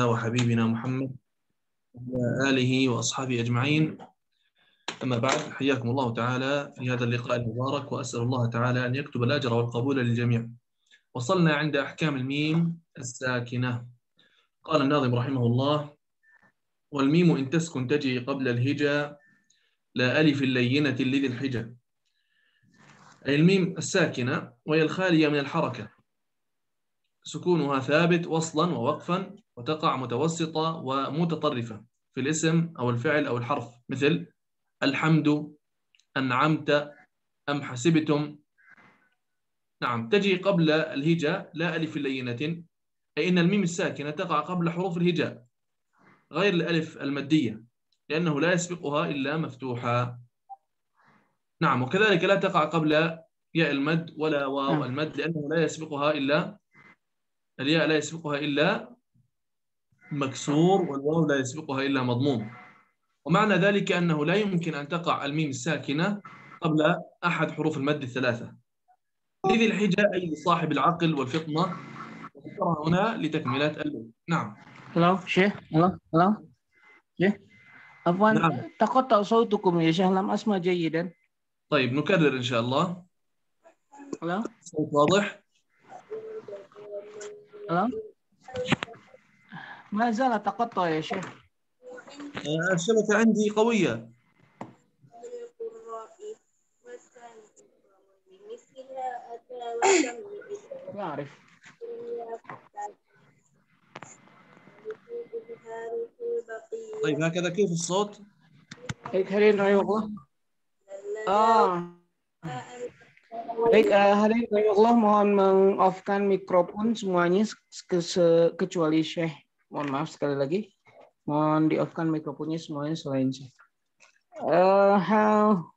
وحبيبنا محمد وعلى آله وأصحابه أجمعين أما بعد حياكم الله تعالى في هذا اللقاء المبارك وأسأل الله تعالى أن يكتب الأجر والقبول للجميع وصلنا عند أحكام الميم الساكنة قال الناظم رحمه الله والميم إن تسكن تجي قبل الهجا لا ألف اللينة لذي الحجة أي الميم الساكنة وهي الخالية من الحركة سكونها ثابت وصلا ووقفا وتقع متوسطة ومتطرفة في الاسم أو الفعل أو الحرف مثل الحمد أنعمت أم حسبتم نعم تجي قبل الهجاء لا ألف لينة أي أن الميم الساكنة تقع قبل حروف الهجاء غير الألف المدية لأنه لا يسبقها إلا مفتوحة نعم وكذلك لا تقع قبل ياء المد ولا واو نعم. المد لأنه لا يسبقها إلا الياء لا يسبقها إلا مكسور والواو لا يسبقها إلا مضموم ومعنى ذلك أنه لا يمكن أن تقع الميم الساكنة قبل أحد حروف المد الثلاثة لذي الحجة أي لصاحب العقل والفطنة ذكرها هنا لتكملات ال نعم هلو شيخ هلو هلو شيخ عفوا نعم. تقطع صوتكم يا شيخ لم أسمع جيدا طيب نكرر إن شاء الله هلو صوت واضح ما زال تقطع يا شيخ الشبكة آه، عندي قوية يعرف طيب هكذا كيف الصوت؟ هيك هلين رأي آه Baik, uh, eh, ini Allah mohon offkan mikrofon semuanya ke se kecuali Syekh. Mohon maaf sekali lagi. Mohon di-offkan mikrofonnya semuanya selain Syekh. Uh, hal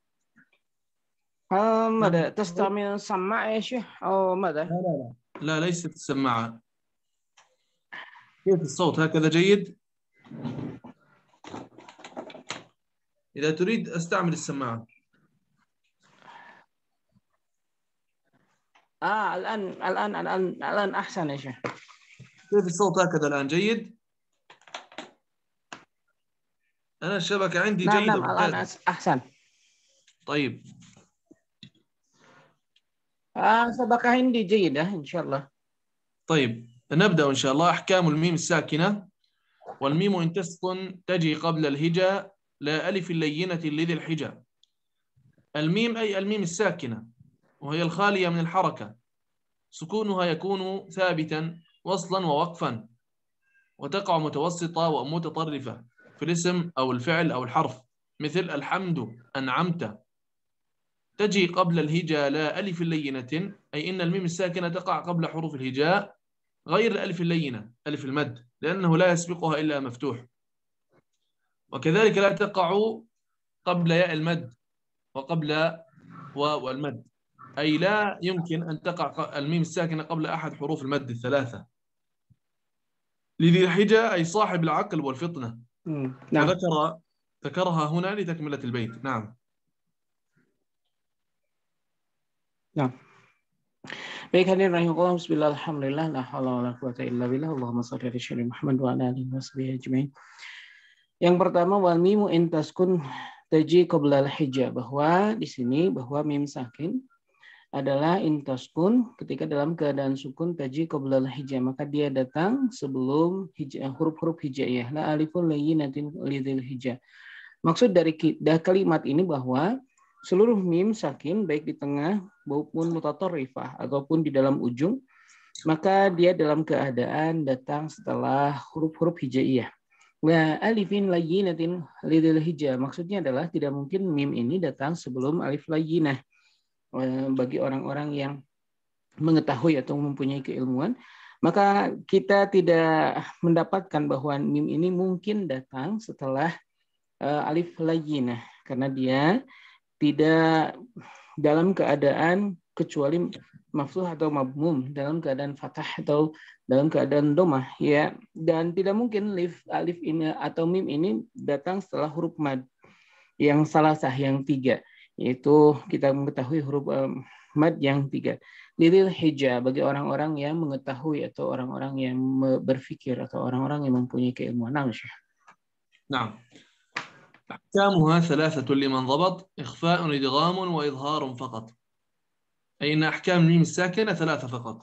هل ماذا تستعمل السماعة يا شيخ أو ماذا؟ لا لا ليست السماعة كيف الصوت هكذا جيد؟ إذا تريد أستعمل السماعة اه الان الان الان الان احسن يا شيخ كيف الصوت هكذا الان جيد؟ انا الشبكه عندي نعم جيده نعم الان احسن طيب آه الشبكه عندي جيده ان شاء الله طيب نبدا ان شاء الله احكام الميم الساكنه والميم ان تسكن تجي قبل الهجاء لا الف اللينه لذي الحجى الميم اي الميم الساكنه وهي الخالية من الحركة سكونها يكون ثابتا وصلا ووقفا وتقع متوسطة ومتطرفة في الاسم أو الفعل أو الحرف مثل الحمد أنعمت تجي قبل الهجاء لا ألف لينة أي إن الميم الساكنة تقع قبل حروف الهجاء غير الألف اللينة ألف المد لأنه لا يسبقها إلا مفتوح وكذلك لا تقع قبل ياء المد وقبل واو والمد أي لا يمكن أن تقع الميم الساكنة قبل أحد حروف المد الثلاثة لذي الحجة أي صاحب العقل والفطنة نعم. ذكر ذكرها هنا لتكملة البيت نعم نعم Baik hadirin rahimakumullah bismillah alhamdulillah la haula wala quwata illa billah Allahumma shalli ala sayyidina Muhammad wa ala alihi washabihi ajmain. Yang pertama wal mimu in taskun taji qabla al hijab bahwa di sini bahwa mim sakin adalah pun ketika dalam keadaan sukun taji qoblal hijah maka dia datang sebelum huruf-huruf hijaiyah ya. la alifun layyinatin lidzil hijah maksud dari kalimat ini bahwa seluruh mim sakin baik di tengah maupun mutatarifah ataupun di dalam ujung maka dia dalam keadaan datang setelah huruf-huruf hijaiyah la alifin layyinatin lidzil hijah maksudnya adalah tidak mungkin mim ini datang sebelum alif layyinah Eh, bagi orang-orang yang mengetahui atau mempunyai keilmuan, maka kita tidak mendapatkan bahwa mim ini mungkin datang setelah uh, alif nah, karena dia tidak dalam keadaan kecuali mafsuh atau mabmum dalam keadaan fathah atau dalam keadaan domah ya dan tidak mungkin alif alif ini atau mim ini datang setelah huruf mad yang salah sah yang tiga yaitu kita mengetahui huruf um, mad yang tiga lilil hija bagi orang-orang yang mengetahui atau orang-orang yang berpikir atau orang-orang yang mempunyai keilmuan نعم شيخ نعم أحكامها ثلاثة لمن ضبط إخفاء إدغام وإظهار فقط أي أن أحكام الميم الساكنة ثلاثة فقط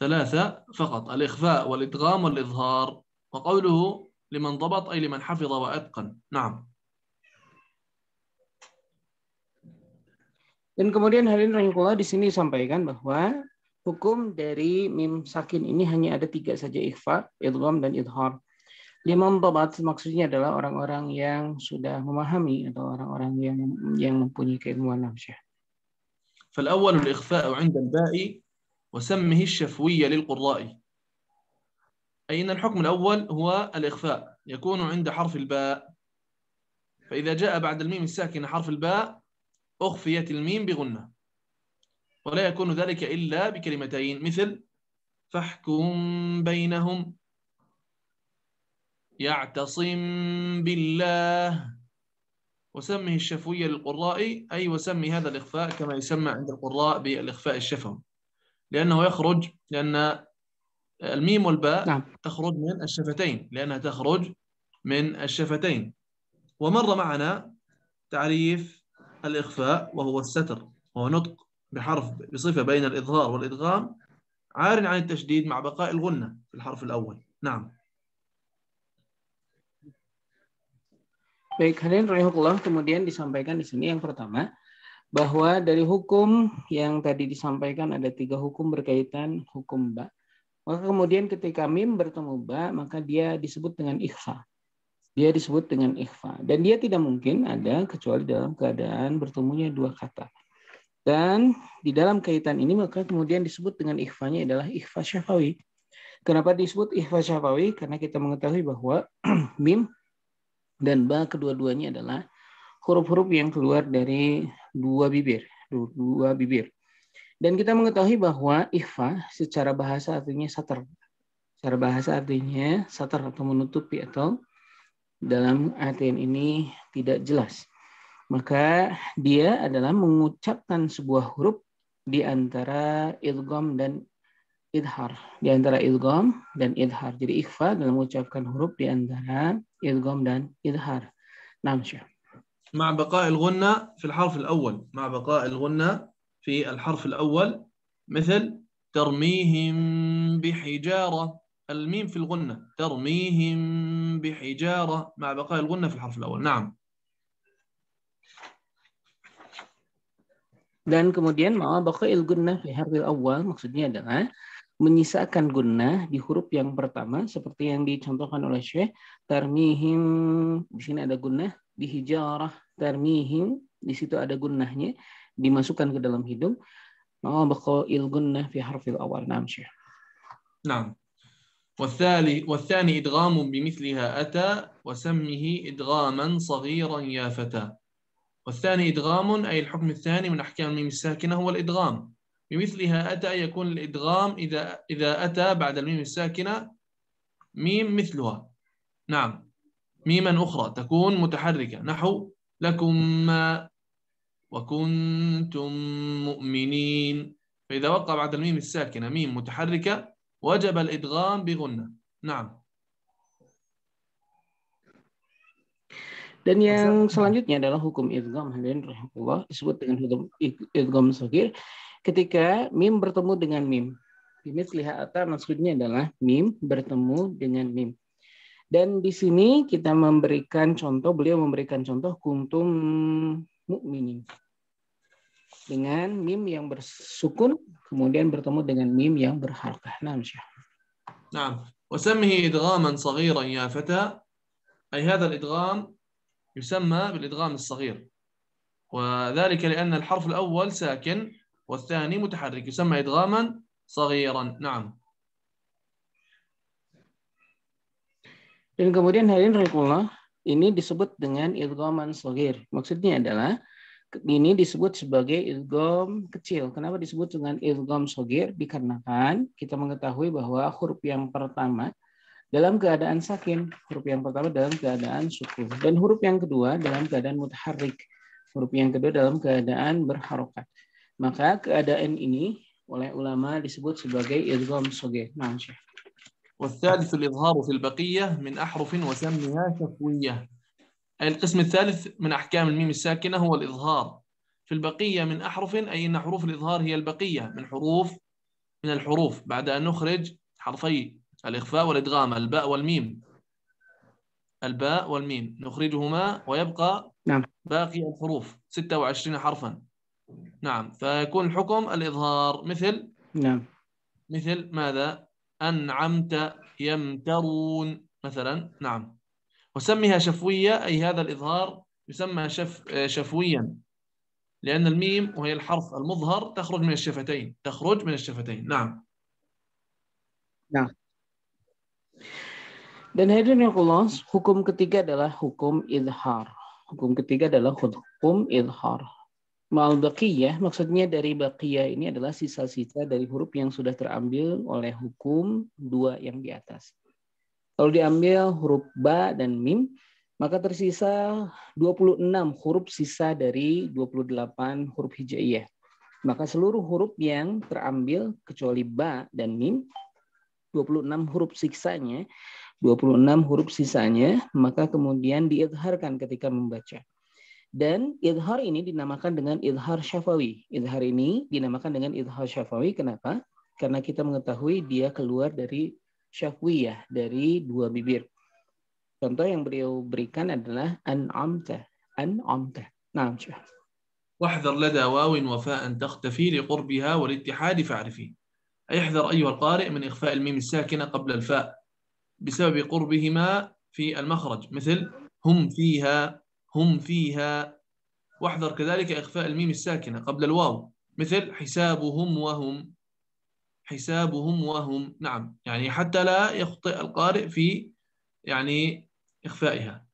ثلاثة فقط الإخفاء والإدغام والإظهار وقوله لمن ضبط أي لمن حفظ وأتقن نعم Dan kemudian ini Rahimullah di sini sampaikan bahwa hukum dari mim sakin ini hanya ada tiga saja ikhfa, idgham dan idhar. Limam tabat maksudnya adalah orang-orang yang sudah memahami atau orang-orang yang yang mempunyai keilmuan Al-awwal al-ikhfa'u 'inda ba'i, nafsyah. فالأول الإخفاء عند البائي وسمه الشفوية al أي أن الحكم الأول هو الإخفاء يكون عند حرف الباء فإذا جاء بعد الميم الساكنة حرف الباء أخفيت الميم بغنة ولا يكون ذلك إلا بكلمتين مثل فاحكم بينهم يعتصم بالله وسمه الشفوية للقراء أي وسمي هذا الإخفاء كما يسمى عند القراء بالإخفاء الشفوي لأنه يخرج لأن الميم والباء نعم. تخرج من الشفتين لأنها تخرج من الشفتين ومر معنا تعريف الإخفاء وهو الستر وهو نطق بحرف بصفة بين الإظهار والإدغام عار عن التشديد مع بقاء الغنة في الحرف الأول نعم Baik, hadirin rahimahullah, kemudian disampaikan di sini yang pertama, bahwa dari hukum yang tadi disampaikan ada tiga hukum berkaitan hukum ba. Maka kemudian ketika mim bertemu ba, maka dia disebut dengan ikhfa. Dia disebut dengan ikhfa. Dan dia tidak mungkin ada kecuali dalam keadaan bertemunya dua kata. Dan di dalam kaitan ini maka kemudian disebut dengan ikhfanya adalah ikhfa syafawi. Kenapa disebut ikhfa syafawi? Karena kita mengetahui bahwa mim dan ba kedua-duanya adalah huruf-huruf yang keluar dari dua bibir. Dua bibir. Dan kita mengetahui bahwa ikhfa secara bahasa artinya satar. Secara bahasa artinya satar atau menutupi atau dalam artian ini tidak jelas. Maka dia adalah mengucapkan sebuah huruf di antara idgham dan idhar. Di antara idgham dan idhar. Jadi ikhfa dalam mengucapkan huruf di antara idgham dan idhar. Naam Syekh. مع بقاء الغنة في الحرف الأول مع بقاء الغنة في الحرف الأول مثل ترميهم بحجارة الميم في الغنة ترميهم بحجارة مع بقاء الغنة في الحرف الأول نعم Dan kemudian ma'abaka'il gunnah fi harfil awal maksudnya adalah menyisakan gunnah di huruf yang pertama seperti yang dicontohkan oleh Syekh tarmihim di sini ada gunnah di hijarah tarmihim di situ ada gunnahnya dimasukkan ke dalam hidung ma'abaka'il gunnah fi harfil awal. nam Syekh. nah والثاني والثاني إدغام بمثلها أتى وسمه إدغاما صغيرا يا فتى والثاني إدغام أي الحكم الثاني من أحكام الميم الساكنة هو الإدغام بمثلها أتى يكون الإدغام إذا إذا أتى بعد الميم الساكنة ميم مثلها نعم ميما أخرى تكون متحركة نحو لكما وكنتم مؤمنين فإذا وقع بعد الميم الساكنة ميم متحركة وجب الادغام بغنه نعم Dan yang selanjutnya adalah hukum idgham hadirin rahimakumullah disebut dengan hukum idgham sogir ketika mim bertemu dengan mim. lihat lihata maksudnya adalah mim bertemu dengan mim. Dan di sini kita memberikan contoh, beliau memberikan contoh kuntum mukminin dengan mim yang bersukun kemudian bertemu dengan mim yang berharakah. Nah, Syekh. نعم وسمه إدغاما صغيرا يا فتى أي هذا الإدغام يسمى بالإدغام الصغير وذلك لأن الحرف الأول ساكن والثاني متحرك يسمى إدغاما صغيرا نعم Dan kemudian hadirin rahimakumullah, ini disebut dengan idghaman saghir Maksudnya adalah ini disebut sebagai ilgom kecil. Kenapa disebut dengan ilgom sogir? Dikarenakan kita mengetahui bahwa huruf yang pertama dalam keadaan sakin, huruf yang pertama dalam keadaan sukun, dan huruf yang kedua dalam keadaan mutharik, huruf yang kedua dalam keadaan berharokat. Maka keadaan ini oleh ulama disebut sebagai ilgom sogir. Nah, والثالث الإظهار في البقية من أحرف وسمها شفوية القسم الثالث من أحكام الميم الساكنة هو الإظهار في البقية من أحرف أي أن حروف الإظهار هي البقية من حروف من الحروف بعد أن نخرج حرفي الإخفاء والإدغام الباء والميم الباء والميم نخرجهما ويبقى نعم. باقي الحروف 26 حرفا نعم فيكون الحكم الإظهار مثل نعم مثل ماذا أنعمت يمترون مثلا نعم وسمها شفوية أي هذا الإظهار يسمى شف شفويا لأن الميم وهي الحرف المظهر تخرج من الشفتين تخرج من الشفتين نعم نعم Dan hadirin yang Allah, hukum ketiga adalah hukum izhar. Hukum ketiga adalah hukum izhar. Mal baqiyah, maksudnya dari baqiyah ini adalah sisa-sisa dari huruf yang sudah terambil oleh hukum dua yang di atas. Kalau diambil huruf ba dan mim, maka tersisa 26 huruf sisa dari 28 huruf hijaiyah. Maka seluruh huruf yang terambil kecuali ba dan mim, 26 huruf sisanya, 26 huruf sisanya, maka kemudian diidharkan ketika membaca. Dan idhar ini dinamakan dengan idhar syafawi. Idhar ini dinamakan dengan idhar syafawi. Kenapa? Karena kita mengetahui dia keluar dari syahwiyah dari dua bibir. Contoh yang beliau berikan adalah an'amta, an'amta. Naam, Syekh. واحذر لدى واو وفاء تختفي لقربها والاتحاد فاعرفي أي احذر أيها القارئ من إخفاء الميم الساكنة قبل الفاء بسبب قربهما في المخرج مثل هم فيها هم فيها واحذر كذلك إخفاء الميم الساكنة قبل الواو مثل حسابهم وهم حسابهم وهم نعم يعني حتى لا يخطئ القارئ في يعني إخفائها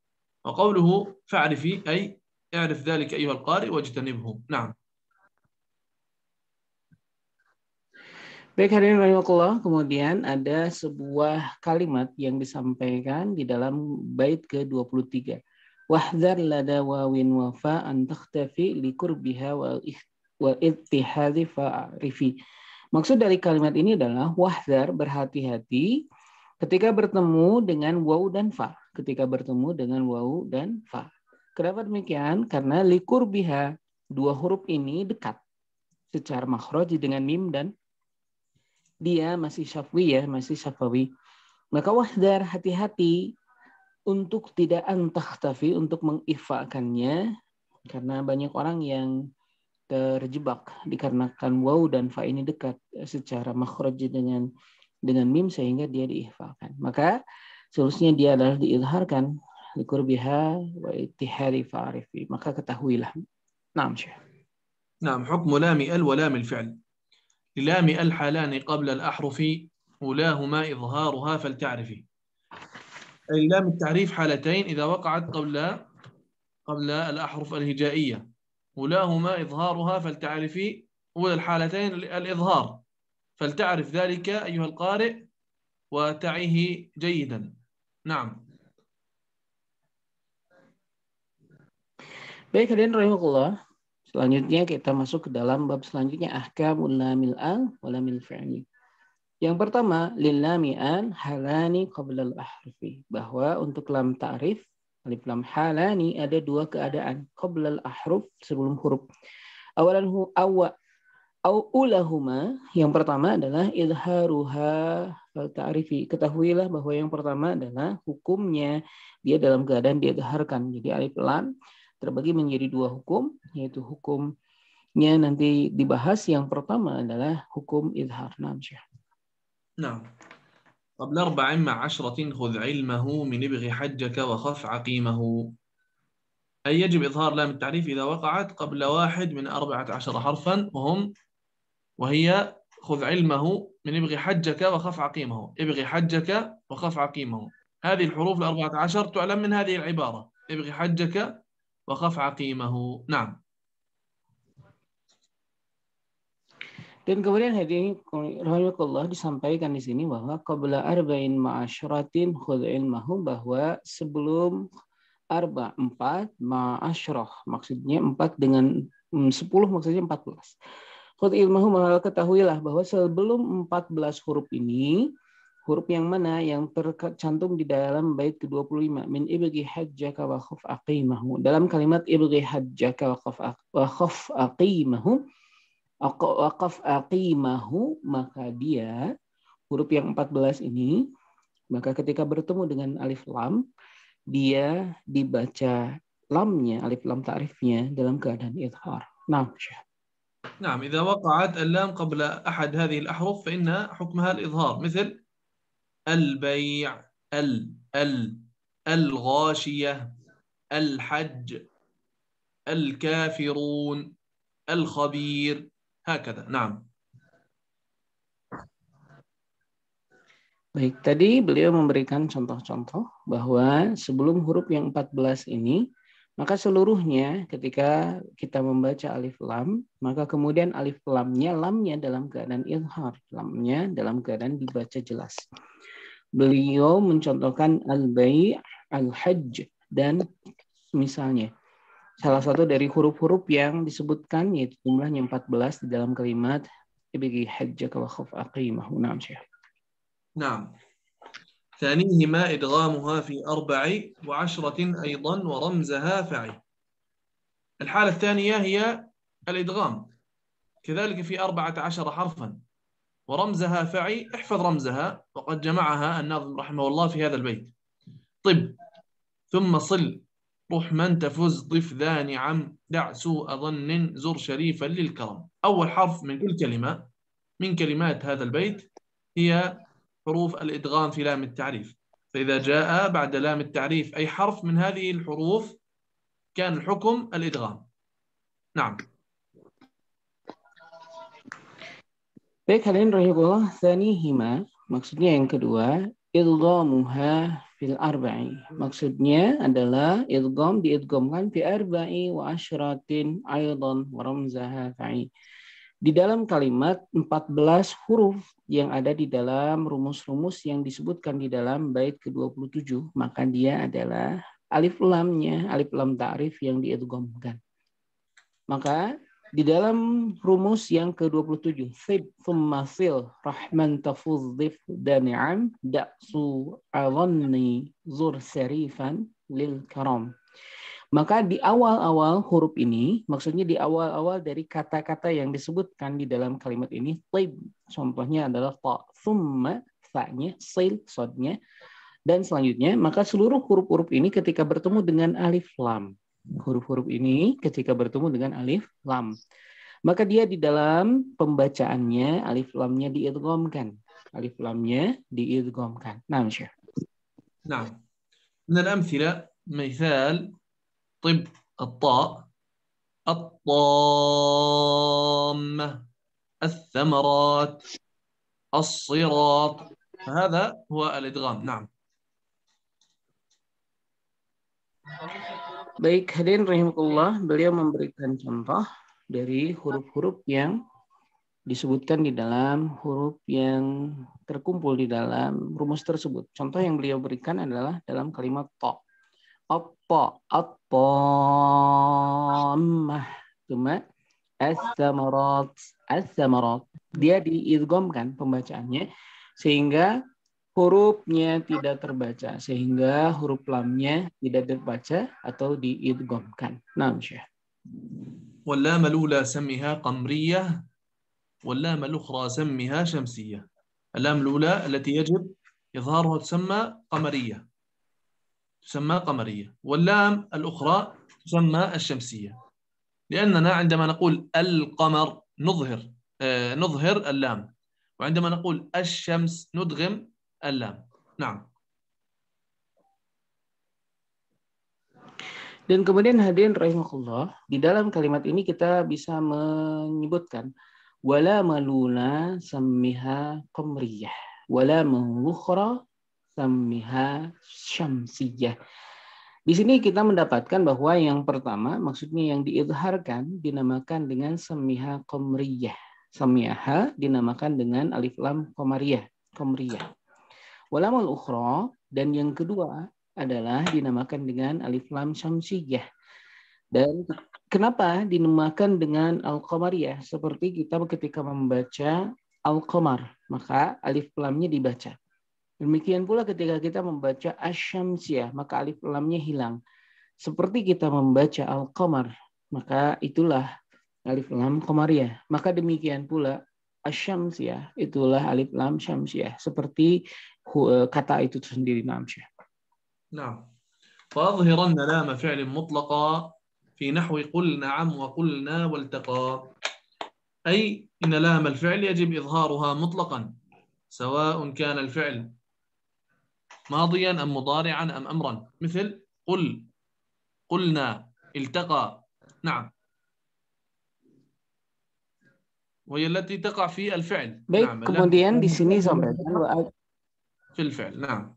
وقوله فاعرفي أي اعرف ذلك أيها القارئ واجتنبه نعم Baik hadirin rahimakumullah, kemudian ada sebuah kalimat yang disampaikan di dalam bait ke-23. Wahdhar lada wawin wafa an takhtafi likurbiha wa ittihadi fa'rifi. Maksud dari kalimat ini adalah wahdar berhati-hati ketika bertemu dengan wau dan fa. Ketika bertemu dengan wau dan fa. Kenapa demikian? Karena likur biha dua huruf ini dekat secara makhraj dengan mim dan dia masih syafwi ya, masih syafawi. Maka wahdar hati-hati untuk tidak antakhtafi untuk mengifakannya karena banyak orang yang terjebak dikarenakan waw dan fa ini dekat secara makhraj dengan dengan mim sehingga dia diihfalkan. Maka solusinya dia adalah diilharkan likurbiha wa ittihari fa'arifi. Maka ketahuilah. Naam Syekh. Naam hukmu lam al wa lam al fi'l. al halani qabla للام الحالان قبل الأحرف أولاهما إظهارها فلتعرفي al ta'rif halatain إذا waqa'at qabla قبل الأحرف الهجائية ولاهما إظهارها فلتعرفي أولى الحالتين الإظهار فلتعرف ذلك أيها القارئ وتعيه جيدا نعم Baik hadirin rahimahullah. Selanjutnya kita masuk ke dalam bab selanjutnya ahkamun lamil al wa lamil fi'li. Yang pertama, lillami an halani qabla al-ahrifi. Bahwa untuk lam ta'rif Alif lam halani ada dua keadaan. al ahruf sebelum huruf. Awalan hu awa au ulahuma yang pertama adalah ilharuha fal ta'rifi ketahuilah bahwa yang pertama adalah hukumnya dia dalam keadaan dia diidharkan jadi alif lam terbagi menjadi dua hukum yaitu hukumnya nanti dibahas yang pertama adalah hukum idhar nah Syekh. Nah, طب الأربع مع عشرة خذ علمه من ابغ حجك وخف عقيمه أي يجب إظهار لام التعريف إذا وقعت قبل واحد من أربعة عشر حرفا وهم وهي خذ علمه من ابغي حجك وخف عقيمه ابغي حجك وخف عقيمه هذه الحروف الأربعة عشر تعلم من هذه العبارة ابغي حجك وخف عقيمه نعم Dan kemudian hadirin rahimakallah disampaikan di sini bahwa qabla arba'in ma'asyratin khudh ilmahum bahwa sebelum arba 4 ma'asyrah maksudnya 4 dengan 10 hmm, maksudnya 14. Khudh ilmahum maka ketahuilah bahwa sebelum 14 huruf ini huruf yang mana yang tercantum di dalam bait ke-25 min ibghi hajjaka wa khuf aqimahu dalam kalimat ibghi hajjaka wa khuf aqimahu Waqaf aqimahu maka dia huruf yang 14 ini maka ketika bertemu dengan alif lam dia dibaca lamnya alif lam ta'rifnya dalam keadaan idhar. Nah, Syekh. نعم إذا وقعت اللام قبل أحد هذه الأحرف فإن حكمها الإظهار مثل البيع ال ال الغاشية الحج الكافرون الخبير هكذا نعم Baik, tadi beliau memberikan contoh-contoh bahwa sebelum huruf yang 14 ini, maka seluruhnya ketika kita membaca alif lam, maka kemudian alif lamnya, lamnya dalam keadaan ilhar, lamnya dalam keadaan dibaca jelas. Beliau mencontohkan al-bay', al-hajj, dan misalnya. salah satu dari huruf-huruf yang disebutkan yaitu jumlahnya 14 di dalam kalimat ibigi hajja wa khuf aqimah. Naam, Syekh. Naam. Thanihima idghamuha fi arba'i wa ashratin aydan wa ramzaha fa'i. الحالة الثانية هي الإدغام كذلك في أربعة عشر حرفا ورمزها فعي احفظ رمزها وقد جمعها الناظم رحمه الله في هذا البيت طب ثم صل روح من تفز ضف ذا نعم دع سوء ظن زر شريفا للكرم أول حرف من كل كلمة من كلمات هذا البيت هي حروف الإدغام في لام التعريف فإذا جاء بعد لام التعريف أي حرف من هذه الحروف كان الحكم الإدغام نعم Baik hadirin rahimahullah, thanihima, maksudnya yang kedua, idghamuha fil arba'i. Maksudnya adalah idgham diidghamkan fi arba'i wa asyratin aidan wa ramzaha fa'i. Di dalam kalimat 14 huruf yang ada di dalam rumus-rumus yang disebutkan di dalam bait ke-27, maka dia adalah alif lamnya, alif lam ta'rif yang diidghamkan. Maka di dalam rumus yang ke-27 fib thumma fil rahman tafuzif dani'am da'su awanni zur serifan lil karam maka di awal-awal huruf ini maksudnya di awal-awal dari kata-kata yang disebutkan di dalam kalimat ini tib contohnya adalah ta summa, fa nya sil sodnya dan selanjutnya maka seluruh huruf-huruf ini ketika bertemu dengan alif lam huruf-huruf ini ketika bertemu dengan alif lam. Maka dia di dalam pembacaannya alif lamnya diidghamkan. Alif lamnya diidghamkan. Naam, Syekh. نعم من الأمثلة مثال طب الطاء الطامة الثمرات الصراط هذا هو الإدغام نعم Baik, hadirin rahimakumullah, beliau memberikan contoh dari huruf-huruf yang disebutkan di dalam huruf yang terkumpul di dalam rumus tersebut. Contoh yang beliau berikan adalah dalam kalimat to. Apa? Apa? Cuma as-samarat. As-samarat. Dia diidgomkan pembacaannya sehingga hurufnya tidak terbaca sehingga huruf lamnya tidak terbaca atau diidghamkan. Naam Syekh. واللام الأولى سمها قمرية واللام الأخرى سمها شمسية اللام الأولى التي يجب إظهارها تسمى قمرية تسمى قمرية واللام الأخرى تسمى الشمسية لأننا عندما نقول القمر نظهر آه نظهر اللام وعندما نقول الشمس ندغم اللام نعم Dan kemudian hadirin rahimahullah di dalam kalimat ini kita bisa menyebutkan wala maluna sammiha qamriyah wala malukhra sammiha syamsiyah. Di sini kita mendapatkan bahwa yang pertama maksudnya yang diidharkan dinamakan dengan semiha komriyah. Semiha dinamakan dengan alif lam komariah, komriyah walamul ukhra dan yang kedua adalah dinamakan dengan alif lam syamsiyah. Dan kenapa dinamakan dengan al-qamariyah? Seperti kita ketika membaca al-qamar, maka alif lamnya dibaca. Demikian pula ketika kita membaca asyamsiyah, maka alif lamnya hilang. Seperti kita membaca al-qamar, maka itulah alif lam qamariyah. Maka demikian pula asyamsiyah itulah alif lam syamsiyah seperti e, kata itu sendiri nam syah. Nah. فأظهرن لام فعل مطلقا في نحو قل نعم وقلنا والتقى أي إن لام الفعل يجب إظهارها مطلقا سواء كان الفعل ماضيا أم مضارعا أم أمرا مثل قل قلنا التقى نعم وهي taqa fi al-fi'l. Baik, nah, kemudian di sini sampaikan al-fi'l, nah.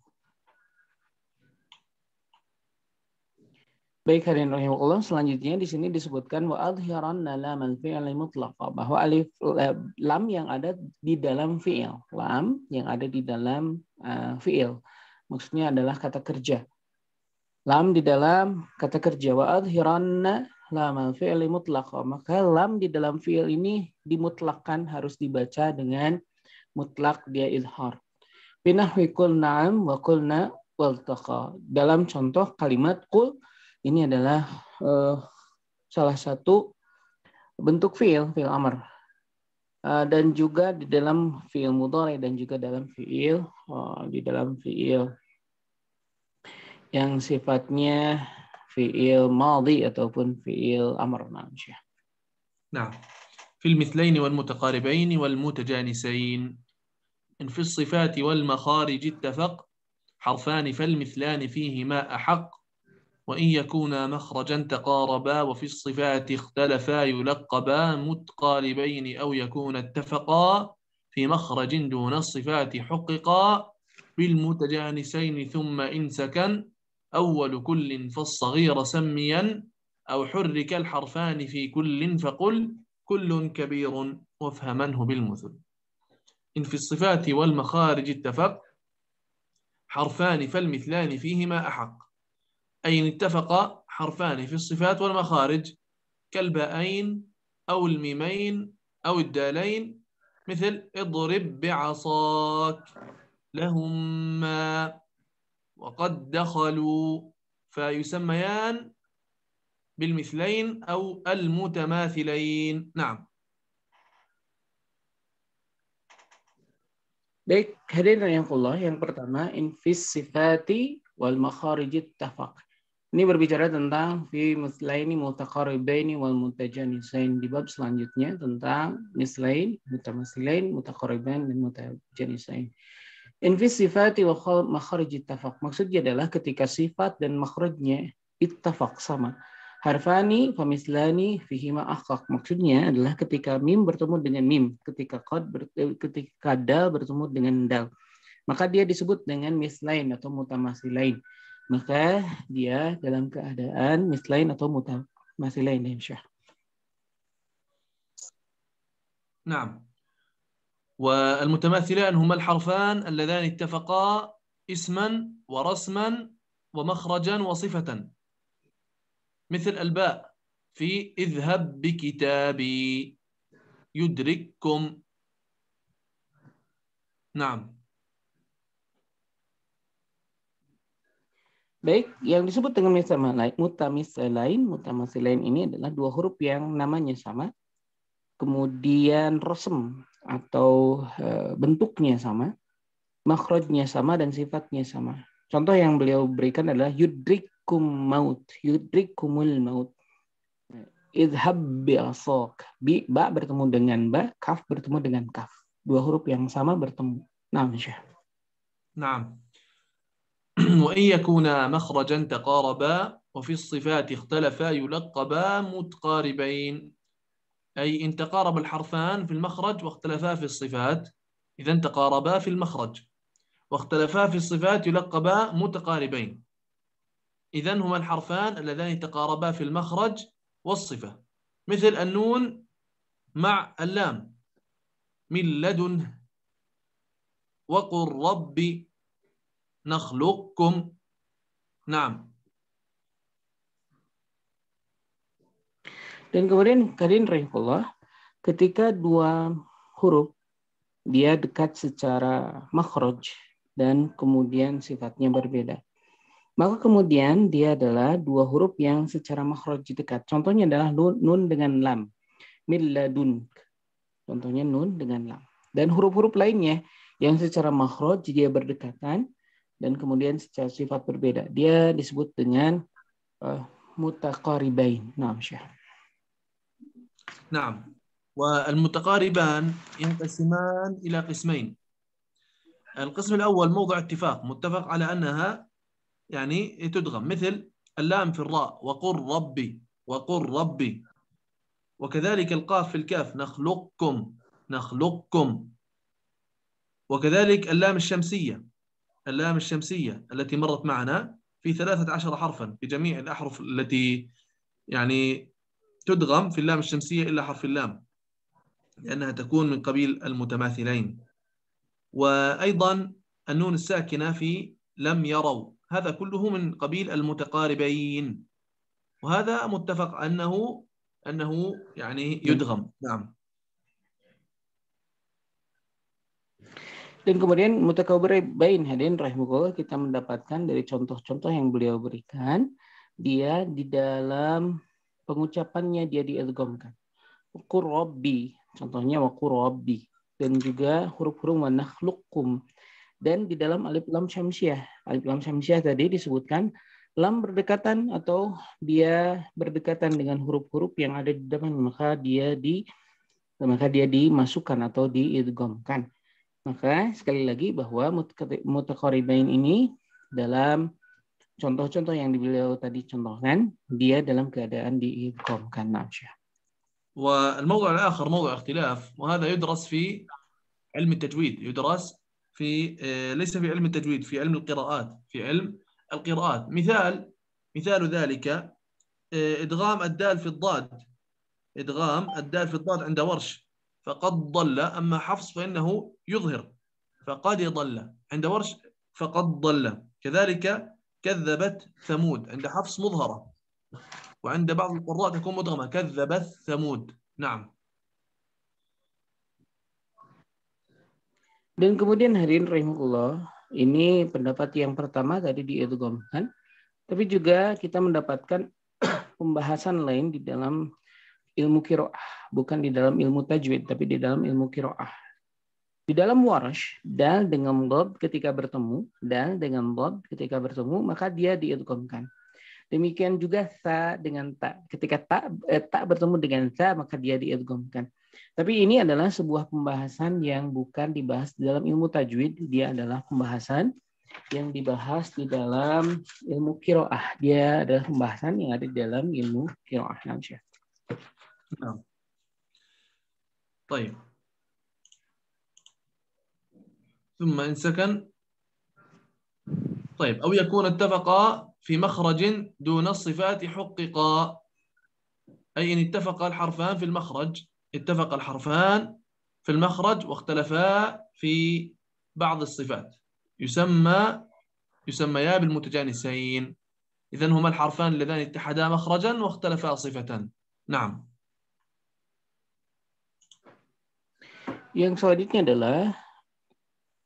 Baik hadirin rahimahullah, selanjutnya di sini disebutkan wa adhiran al fi'il mutlaqa bahwa alif eh, lam yang ada di dalam fi'il, lam yang ada di dalam uh, fi'il. Maksudnya adalah kata kerja. Lam di dalam kata kerja wa adhiranna al fi'il mutlak. Oh, maka lam di dalam fi'il ini dimutlakkan harus dibaca dengan mutlak dia ilhar. Pinah wikul na'am wa kulna waltaqa. Dalam contoh kalimat kul ini adalah uh, salah satu bentuk fi'il, fi'il amr. Uh, dan juga di dalam fi'il mudhari dan juga dalam fi'il uh, di dalam fi'il yang sifatnya في madi أتوفن في amr. Nah, Syekh. نعم في المثلين والمتقاربين والمتجانسين إن في الصفات والمخارج اتفق حرفان فالمثلان فيهما أحق وإن يكونا مخرجا تقاربا وفي الصفات اختلفا يلقبا متقاربين أو يكون اتفقا في مخرج دون الصفات حققا بالمتجانسين ثم إن سكن أول كل فالصغير سميا أو حرك الحرفان في كل فقل كل كبير وافهمنه بالمثل إن في الصفات والمخارج اتفق حرفان فالمثلان فيهما أحق أي إن اتفق حرفان في الصفات والمخارج كالباءين أو الميمين أو الدالين مثل اضرب بعصاك لهما وقد دخلوا فيسميان بالمثلين أو المتماثلين نعم Baik, hadirin yang Allah, yang pertama infis sifati wal makharijit tafaq. Ini berbicara tentang fi mislaini mutaqaribaini wal mutajanisain di bab selanjutnya tentang mislain, mutamatsilain, mutaqariban dan mutajanisain. Infi sifati wa makhraj ittafaq. Maksudnya adalah ketika sifat dan makhrajnya ittafaq sama. Harfani famislani fihima ahqaq. Maksudnya adalah ketika mim bertemu dengan mim, ketika qad ber, eh, ketika dal bertemu dengan dal. Maka dia disebut dengan mislain atau mutamasilain. Maka dia dalam keadaan mislain atau mutamasilain insyaallah. Nah, والمتماثلان هما الحرفان اللذان اتفقا اسما ورسما ومخرجا وصفة مثل الباء في اذهب بكتابي يدرككم نعم Baik, yang disebut dengan misal lain, mutamis lain, mutamasi lain ini adalah dua huruf yang namanya sama, kemudian rosem atau eh, bentuknya sama, makhrajnya sama dan sifatnya sama. Contoh yang beliau berikan adalah yudrikum maut, yudrikumul maut. Idhab asok. Bi, ba bertemu dengan ba, kaf bertemu dengan kaf. Dua huruf yang sama bertemu. Nah, Syekh. Nah. وإن يكونا مخرجا تقاربا وفي الصفات اختلفا يلقبا متقاربين أي إن تقارب الحرفان في المخرج واختلفا في الصفات إذا تقاربا في المخرج واختلفا في الصفات يلقبا متقاربين إذا هما الحرفان اللذان تقاربا في المخرج والصفة مثل النون مع اللام من لدن وقل رب نخلقكم نعم Dan kemudian Karin Rahimullah ketika dua huruf dia dekat secara makhraj dan kemudian sifatnya berbeda. Maka kemudian dia adalah dua huruf yang secara makhraj dekat. Contohnya adalah nun dengan lam. Milladun. Contohnya nun dengan lam. Dan huruf-huruf lainnya yang secara makhraj dia berdekatan dan kemudian secara sifat berbeda. Dia disebut dengan uh, mutaqaribain. Nah, Syekh. نعم والمتقاربان ينقسمان إلى قسمين القسم الأول موضع اتفاق متفق على أنها يعني تدغم مثل اللام في الراء وقل ربي وقل ربي وكذلك القاف في الكاف نخلقكم نخلقكم وكذلك اللام الشمسية اللام الشمسية التي مرت معنا في 13 حرفا في جميع الأحرف التي يعني تدغم في اللام الشمسية إلا حرف اللام لأنها تكون من قبيل المتماثلين وأيضا النون الساكنة في لم يروا هذا كله من قبيل المتقاربين وهذا متفق أنه أنه يعني يدغم نعم Dan kemudian Mutakawirabain hadirin rahimahullah kita mendapatkan dari contoh-contoh yang beliau berikan dia di dalam pengucapannya dia diidghamkan. Qurabbi, contohnya wa qurabbi dan juga huruf-huruf lukum Dan di dalam alif lam syamsiah, alif lam syamsiah tadi disebutkan lam berdekatan atau dia berdekatan dengan huruf-huruf yang ada di depan maka dia di maka dia dimasukkan atau diidghamkan. Maka sekali lagi bahwa mutakoribain ini dalam contoh-contoh yang beliau tadi contohkan dia dalam keadaan diinkomkan نعم شيخ والموضوع الآخر موضوع اختلاف وهذا يدرس في علم التجويد يدرس في ليس في علم التجويد في علم القراءات في علم القراءات مثال مثال ذلك إدغام الدال في الضاد إدغام الدال في الضاد عند ورش فقد ضل أما حفص فإنه يظهر فقد ضل عند ورش فقد ضل كذلك كذبت ثمود عند حفص مظهرة وعند بعض القراء تكون مدغمة كذبت ثمود نعم Dan kemudian ini rahimahullah, ini pendapat yang pertama tadi diidghamkan, tapi juga kita mendapatkan pembahasan lain di dalam ilmu kiroah, bukan di dalam ilmu tajwid, tapi di dalam ilmu kiroah. Di dalam warsh dan dengan bob ketika bertemu, dan dengan bob ketika bertemu, maka dia diidghamkan. Demikian juga sa dengan tak. Ketika tak eh, tak bertemu dengan sa, maka dia diidghamkan. Tapi ini adalah sebuah pembahasan yang bukan dibahas di dalam ilmu tajwid. Dia adalah pembahasan yang dibahas di dalam ilmu kiroah. Dia adalah pembahasan yang ada di dalam ilmu kiroah. Nah, Baik. ثم إن سكن طيب أو يكون اتفقا في مخرج دون الصفات حققا أي إن اتفق الحرفان في المخرج اتفق الحرفان في المخرج واختلفا في بعض الصفات يسمى يسميا بالمتجانسين إذا هما الحرفان اللذان اتحدا مخرجا واختلفا صفة نعم Yang selanjutnya adalah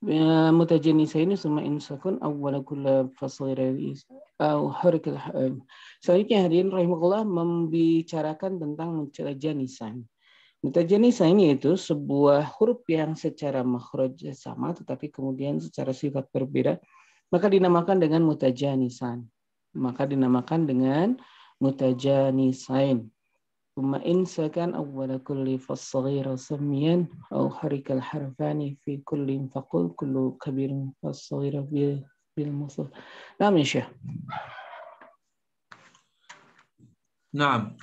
mutajannisaini summa insakun awwala kulla fasli au harikal Selanjutnya hari ini rahimahullah membicarakan tentang mutajanisain. ini itu sebuah huruf yang secara makhraj sama tetapi kemudian secara sifat berbeda maka dinamakan dengan mutajanisan. Maka dinamakan dengan mutajanisain. ثم إن سكن أول كل فالصغير سميا أو حرك الحرفان في كل فقل كل كبير فالصغير بالمصر نعم يا شيخ نعم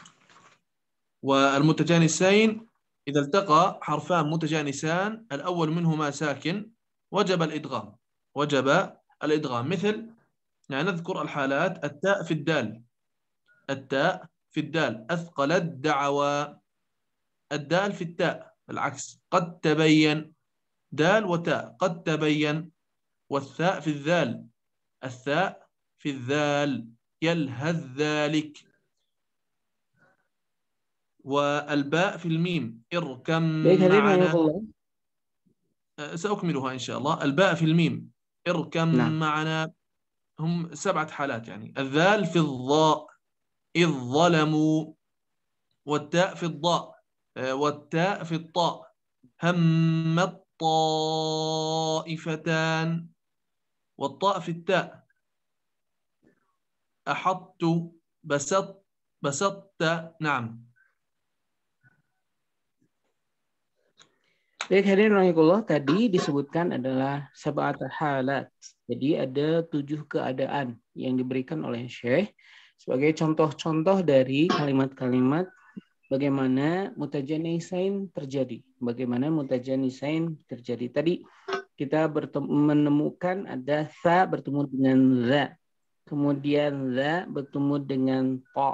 والمتجانسين إذا التقى حرفان متجانسان الأول منهما ساكن وجب الإدغام وجب الإدغام مثل يعني نذكر الحالات التاء في الدال التاء في الدال أثقل الدعوى الدال في التاء العكس قد تبين دال وتاء قد تبين والثاء في الذال الثاء في الذال يلهث ذلك والباء في الميم اركم معنا أه، سأكملها إن شاء الله الباء في الميم اركم نعم. معنا هم سبعة حالات يعني الذال في الضاء إذ ظلموا والتاء في الضاء والتاء في الطاء هم الطائفتان والطاء في التاء أحطت بسط بسطت نعم Baik hadirin rahimakumullah tadi disebutkan adalah sabat halat. Jadi ada tujuh keadaan yang diberikan oleh Syekh sebagai contoh-contoh dari kalimat-kalimat bagaimana mutajanisain terjadi, bagaimana mutajanisain terjadi. Tadi kita menemukan ada sa bertemu dengan za, kemudian za bertemu dengan to,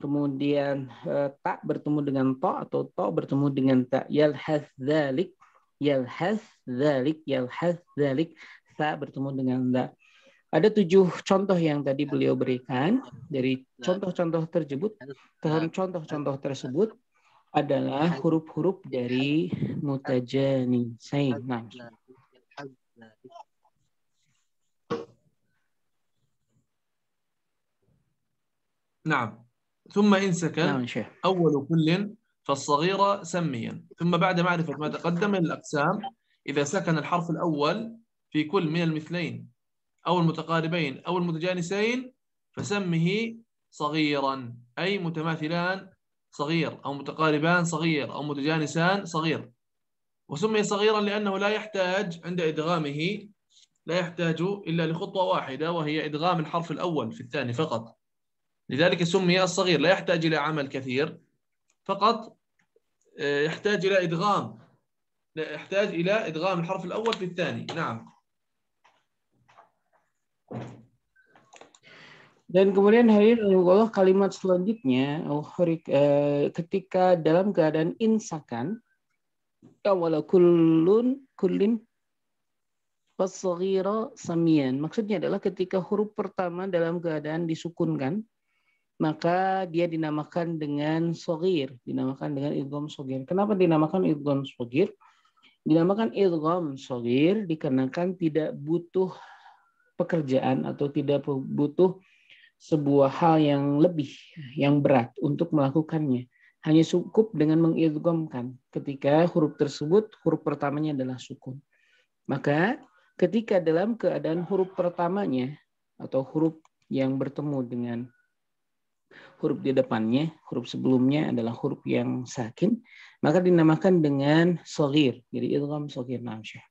kemudian eh, tak bertemu dengan to atau to bertemu dengan tak. ta. has zalik, has zalik, has zalik, sa bertemu dengan za. Ada tujuh contoh yang tadi beliau berikan dari nah. contoh-contoh tersebut. Nah, contoh-contoh tersebut adalah huruf-huruf dari mutajani saingan. نعم ثم إن سكن نعم أول كل فالصغيرة سميا ثم بعد معرفة ما تقدم الأقسام إذا سكن الحرف الأول في كل من المثلين أو المتقاربين أو المتجانسين فسمه صغيرا أي متماثلان صغير أو متقاربان صغير أو متجانسان صغير وسمي صغيرا لأنه لا يحتاج عند إدغامه لا يحتاج إلا لخطوة واحدة وهي إدغام الحرف الأول في الثاني فقط لذلك سمي الصغير لا يحتاج إلى عمل كثير فقط آه، يحتاج إلى إدغام يحتاج إلى إدغام الحرف الأول في الثاني نعم Dan kemudian hadir Allah kalimat selanjutnya eh, ketika dalam keadaan insakan kulun kulin kullin samian. Maksudnya adalah ketika huruf pertama dalam keadaan disukunkan maka dia dinamakan dengan sogir, dinamakan dengan idgham sogir. Kenapa dinamakan idgham sogir? Dinamakan idgham sogir dikarenakan tidak butuh pekerjaan atau tidak butuh sebuah hal yang lebih, yang berat untuk melakukannya. Hanya cukup dengan mengidghamkan ketika huruf tersebut huruf pertamanya adalah sukun. Maka ketika dalam keadaan huruf pertamanya atau huruf yang bertemu dengan huruf di depannya, huruf sebelumnya adalah huruf yang sakin, maka dinamakan dengan sogir. Jadi idgham sogir namsyah.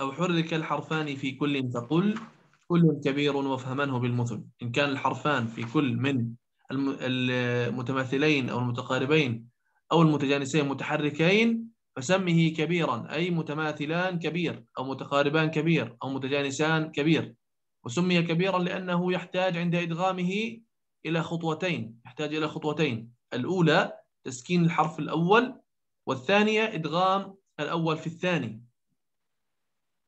أو حرك الحرفان في كل تقول كل كبير وفهمنه بالمثل إن كان الحرفان في كل من المتماثلين أو المتقاربين أو المتجانسين متحركين فسمه كبيرا أي متماثلان كبير أو متقاربان كبير أو متجانسان كبير وسمي كبيرا لأنه يحتاج عند إدغامه إلى خطوتين يحتاج إلى خطوتين الأولى تسكين الحرف الأول والثانية إدغام الأول في الثاني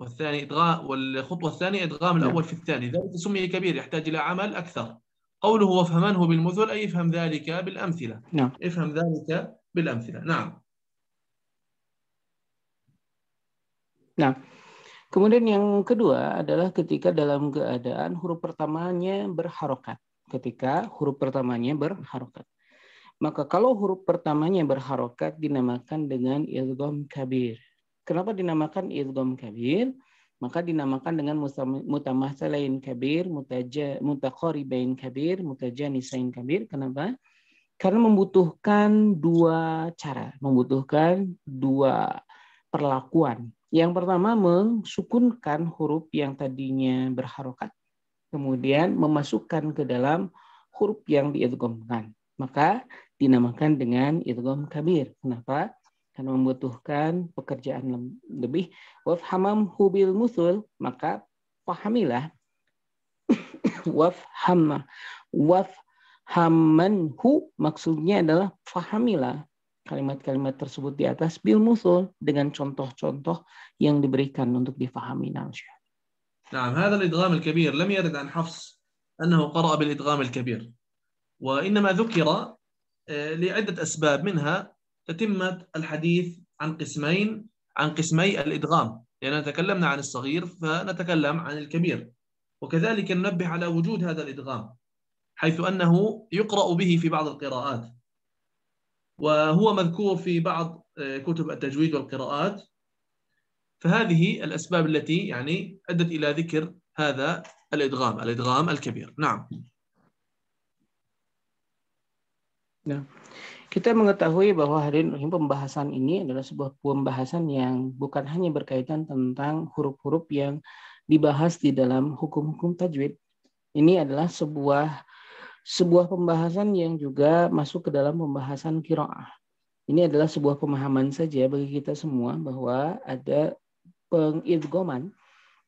والثاني ادغام والخطوه الثانيه ادغام الاول في الثاني ذلك سمي كبير يحتاج الى عمل اكثر قوله وافهمنه بالمثل اي افهم ذلك بالامثله نعم افهم ذلك بالامثله نعم نعم Kemudian yang kedua adalah ketika dalam keadaan huruf pertamanya berharokat. Ketika huruf pertamanya berharokat. Maka kalau huruf pertamanya berharokat dinamakan dengan ilgom kabir. Kenapa dinamakan idgham kabir? Maka dinamakan dengan mutamatsalain kabir, mutaja mutaqaribain kabir, mutajanisain kabir. Kenapa? Karena membutuhkan dua cara, membutuhkan dua perlakuan. Yang pertama mensukunkan huruf yang tadinya berharokat, kemudian memasukkan ke dalam huruf yang diidghamkan. Maka dinamakan dengan idgham kabir. Kenapa? Karena membutuhkan pekerjaan lebih wafhamam hubil musul maka pahamilah wafhamma hu maksudnya adalah pahamilah kalimat-kalimat tersebut di atas bil musul dengan contoh-contoh yang diberikan untuk difahami Nansya. Nah, هذا الادغام الكبير لم يرد عن حفص انه قرأ بالادغام الكبير وانما ذكر لعدة اسباب منها تتمة الحديث عن قسمين عن قسمي الإدغام لأننا يعني تكلمنا عن الصغير فنتكلم عن الكبير وكذلك ننبه على وجود هذا الإدغام حيث أنه يقرأ به في بعض القراءات وهو مذكور في بعض آه، كتب التجويد والقراءات فهذه الأسباب التي يعني أدت إلى ذكر هذا الإدغام الإدغام الكبير نعم نعم Kita mengetahui bahwa hari ini pembahasan ini adalah sebuah pembahasan yang bukan hanya berkaitan tentang huruf-huruf yang dibahas di dalam hukum-hukum tajwid. Ini adalah sebuah sebuah pembahasan yang juga masuk ke dalam pembahasan kiroah. Ini adalah sebuah pemahaman saja bagi kita semua bahwa ada pengidgoman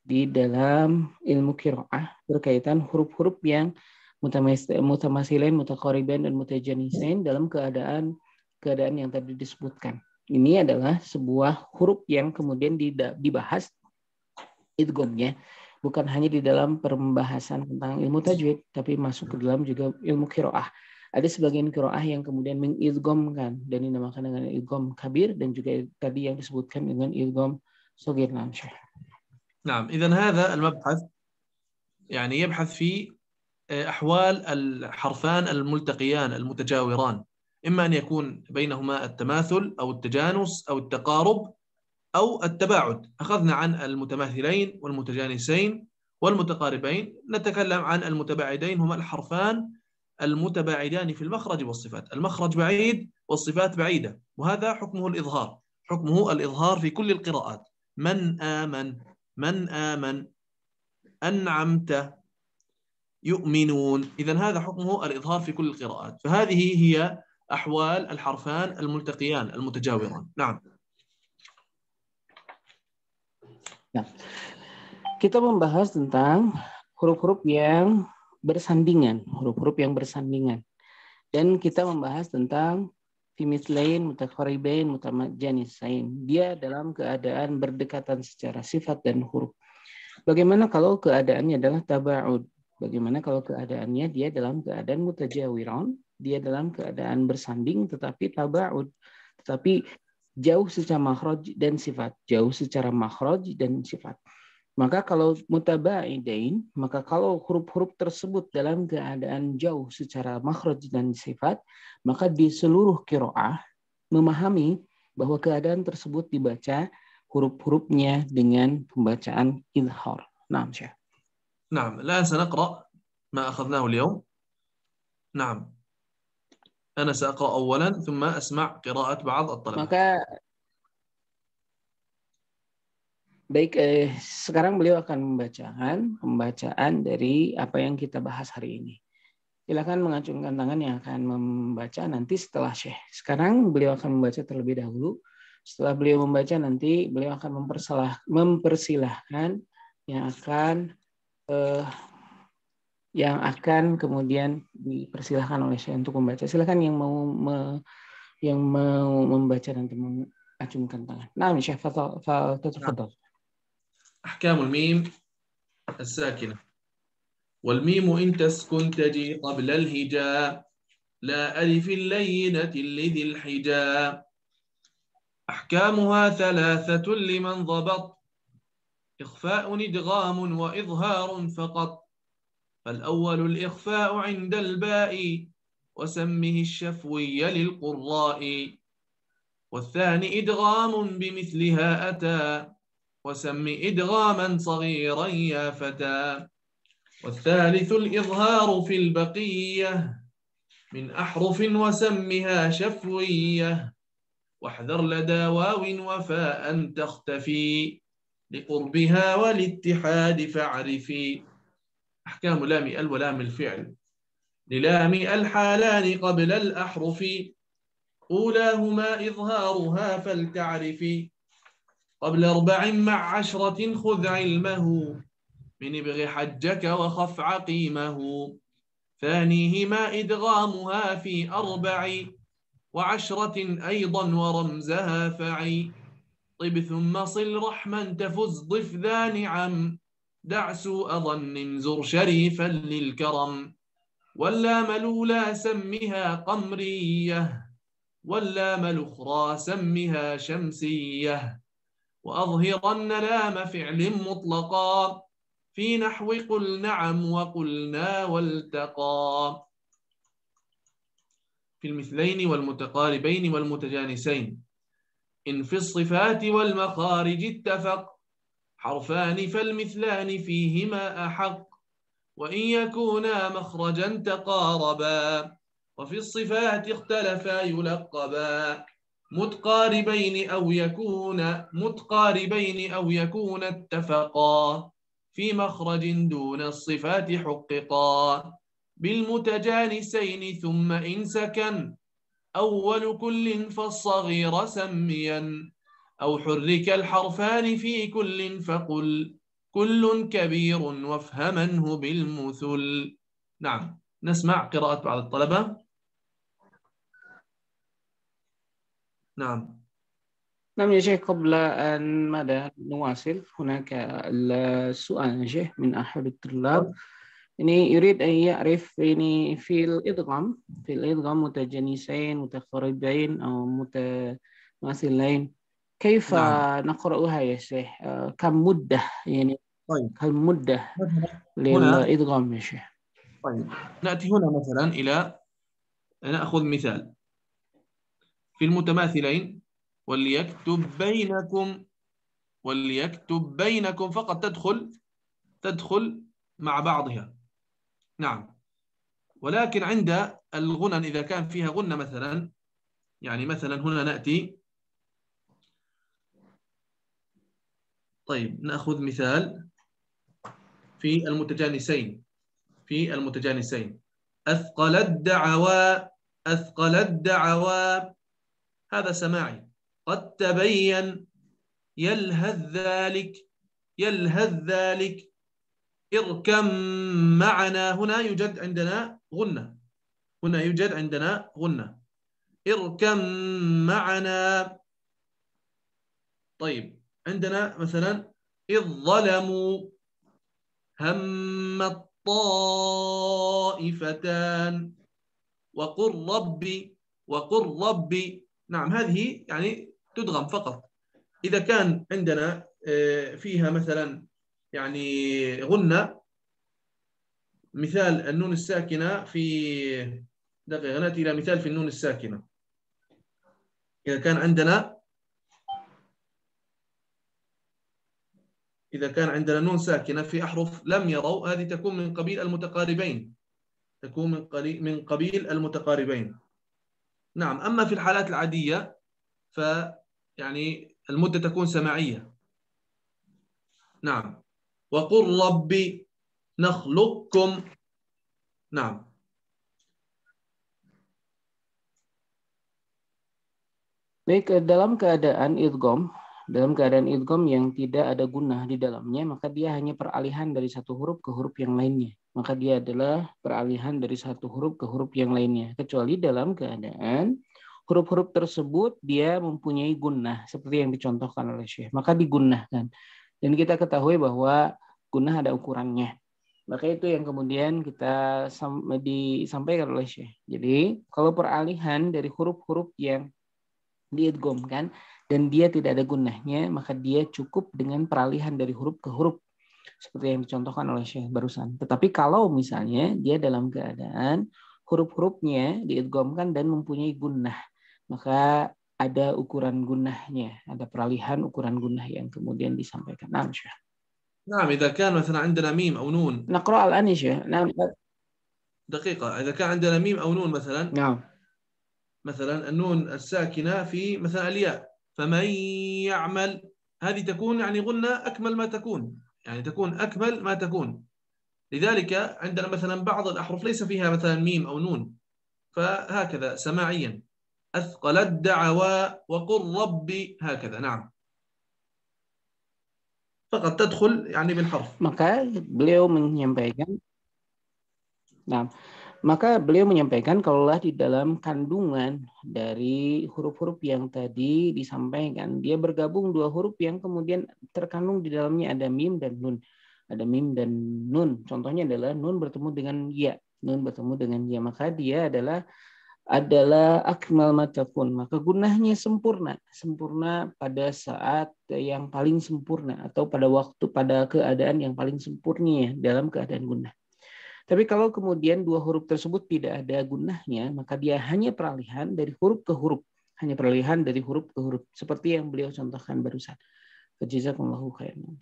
di dalam ilmu kiroah berkaitan huruf-huruf yang mutamasilain, mutakoriben, dan mutajanisain dalam keadaan keadaan yang tadi disebutkan. Ini adalah sebuah huruf yang kemudian dibahas idgomnya bukan hanya di dalam pembahasan tentang ilmu tajwid tapi masuk ke dalam juga ilmu kiroah ada sebagian kiroah yang kemudian mengidgomkan dan dinamakan dengan idgom kabir dan juga tadi yang disebutkan dengan idgom sogir Nah, idan نعم al هذا yani يعني fi احوال الحرفان الملتقيان المتجاوران اما ان يكون بينهما التماثل او التجانس او التقارب او التباعد اخذنا عن المتماثلين والمتجانسين والمتقاربين نتكلم عن المتباعدين هما الحرفان المتباعدان في المخرج والصفات المخرج بعيد والصفات بعيدة وهذا حكمه الإظهار حكمه الإظهار في كل القراءات من آمن من آمن أنعمت يؤمنون إذا هذا حكمه الإظهار في كل القراءات فهذه هي أحوال الحرفان الملتقيان المتجاوران نعم kita membahas tentang huruf-huruf yang bersandingan, huruf-huruf yang bersandingan. Dan kita membahas tentang fimis lain, mutakharibain, mutamajanisain. Dia dalam keadaan berdekatan secara sifat dan huruf. Bagaimana kalau keadaannya adalah tabaud? Bagaimana kalau keadaannya dia dalam keadaan mutajawiron, dia dalam keadaan bersanding tetapi tabaud, tetapi jauh secara makhraj dan sifat, jauh secara makhraj dan sifat. Maka kalau mutabaidain, maka kalau huruf-huruf tersebut dalam keadaan jauh secara makhraj dan sifat, maka di seluruh kiroah memahami bahwa keadaan tersebut dibaca huruf-hurufnya dengan pembacaan ilhor. Nah, نعم الآن سنقرأ ما أخذناه اليوم نعم أنا سأقرأ أولا ثم أسمع قراءة بعض الطلبة maka baik eh, sekarang beliau akan membacakan pembacaan dari apa yang kita bahas hari ini silakan mengacungkan tangan yang akan membaca nanti setelah Syekh. Sekarang beliau akan membaca terlebih dahulu. Setelah beliau membaca nanti beliau akan mempersilahkan yang akan eh, yang akan kemudian dipersilahkan oleh saya untuk membaca. Silakan yang mau me, yang mau membaca nanti mengacungkan tangan. Nah, Syekh Fadal. أحكام الميم الساكنة والميم إن تسكن تجي قبل الهجاء لا ألف اللينة لذي الحجاء أحكامها ثلاثة لمن ضبط إخفاء إدغام وإظهار فقط فالأول الإخفاء عند الباء وسمه الشفوي للقراء والثاني إدغام بمثلها أتى وسم إدغاما صغيرا يا فتى والثالث الإظهار في البقية من أحرف وسمها شفوية واحذر لدى واو وفاء تختفي لقربها والاتحاد فاعرفي أحكام لام ال ولام الفعل للام الحالان قبل الأحرف أولاهما إظهارها فلتعرفي قبل أربع مع عشرة خذ علمه من ابغ حجك وخف عقيمه ثانيهما إدغامها في أربع وعشرة أيضا ورمزها فعي طب ثم صل رحما تفز ضف ذا نعم دع سوء ظن زر شريفا للكرم ولا الأولى سمها قمرية ولا ملخرى سمها شمسية وأظهرن لام فعل مطلقا في نحو قل نعم وقلنا والتقى في المثلين والمتقاربين والمتجانسين إن في الصفات والمخارج اتفق حرفان فالمثلان فيهما أحق وإن يكونا مخرجا تقاربا وفي الصفات اختلفا يلقبا متقاربين أو يكون متقاربين أو يكون اتفقا في مخرج دون الصفات حققا بالمتجانسين ثم إن سكن أول كل فالصغير سميا أو حرك الحرفان في كل فقل كل كبير وافهمنه بالمثل نعم نسمع قراءة بعض الطلبة نعم نعم يا شيخ قبل أن ماذا نواصل هناك السؤال يا شيخ من أحد الطلاب يعني يريد أن يعرف يعني في الإدغام في الإدغام متجانسين متقاربين أو متماثلين كيف نعم. نقرأها يا شيخ آه، كم مدة يعني طيب. كم مدة للإدغام يا شيخ طيب نأتي هنا مثلا إلى نأخذ مثال في المتماثلين وليكتب بينكم وليكتب بينكم فقط تدخل تدخل مع بعضها نعم ولكن عند الغنن إذا كان فيها غنة مثلا يعني مثلا هنا نأتي طيب نأخذ مثال في المتجانسين في المتجانسين أثقل الدعوى أثقل الدعوى هذا سماعي قد تبين يلهث ذلك يلهث ذلك اركم معنا هنا يوجد عندنا غنة هنا يوجد عندنا غنة اركم معنا طيب عندنا مثلا إذ ظلموا هم الطائفتان وقل ربي وقل ربي نعم هذه يعني تدغم فقط إذا كان عندنا آه، فيها مثلا يعني غنة مثال النون الساكنة في دقيقة نأتي إلى مثال في النون الساكنة إذا كان عندنا إذا كان عندنا نون ساكنة في أحرف لم يروا هذه تكون من قبيل المتقاربين تكون من من قبيل المتقاربين نعم أما في الحالات العادية ف يعني المدة تكون سماعية نعم وقل qur نخلقكم نعم Baik, dalam keadaan idgham, dalam keadaan idgham yang tidak ada guna di dalamnya, maka dia hanya peralihan dari satu huruf ke huruf yang lainnya. Maka dia adalah peralihan dari satu huruf ke huruf yang lainnya. Kecuali dalam keadaan huruf-huruf tersebut dia mempunyai gunnah seperti yang dicontohkan oleh Syekh. Maka digunnahkan. Dan kita ketahui bahwa guna ada ukurannya. Maka itu yang kemudian kita disampaikan oleh Syekh. Jadi kalau peralihan dari huruf-huruf yang diidgomkan dan dia tidak ada gunanya, maka dia cukup dengan peralihan dari huruf ke huruf. Seperti yang dicontohkan oleh Syekh barusan. Tetapi kalau misalnya dia dalam keadaan huruf-hurufnya diidgomkan dan mempunyai gunah, maka ada ukuran gunahnya, ada peralihan ukuran gunah yang kemudian disampaikan. Nah, Syekh. نعم إذا كان مثلا عندنا ميم أو نون نقرأ الآن يا شيخ نعم دقيقة إذا كان عندنا ميم أو نون مثلا نعم مثلا النون الساكنة في مثلا الياء فمن يعمل هذه تكون يعني قلنا أكمل ما تكون يعني تكون أكمل ما تكون لذلك عندنا مثلا بعض الأحرف ليس فيها مثلا ميم أو نون فهكذا سماعيا أثقل الدعوى وقل ربي هكذا نعم فقط تدخل يعني بالحرف maka beliau menyampaikan nah maka beliau menyampaikan kalaulah di dalam kandungan dari huruf-huruf yang tadi disampaikan dia bergabung dua huruf yang kemudian terkandung di dalamnya ada mim dan nun ada mim dan nun contohnya adalah nun bertemu dengan ya nun bertemu dengan ya maka dia adalah adalah akmal matakun maka gunahnya sempurna sempurna pada saat yang paling sempurna atau pada waktu pada keadaan yang paling sempurna ya, dalam keadaan guna tapi kalau kemudian dua huruf tersebut tidak ada gunahnya maka dia hanya peralihan dari huruf ke huruf hanya peralihan dari huruf ke huruf seperti yang beliau contohkan barusan jazakumullahu khairan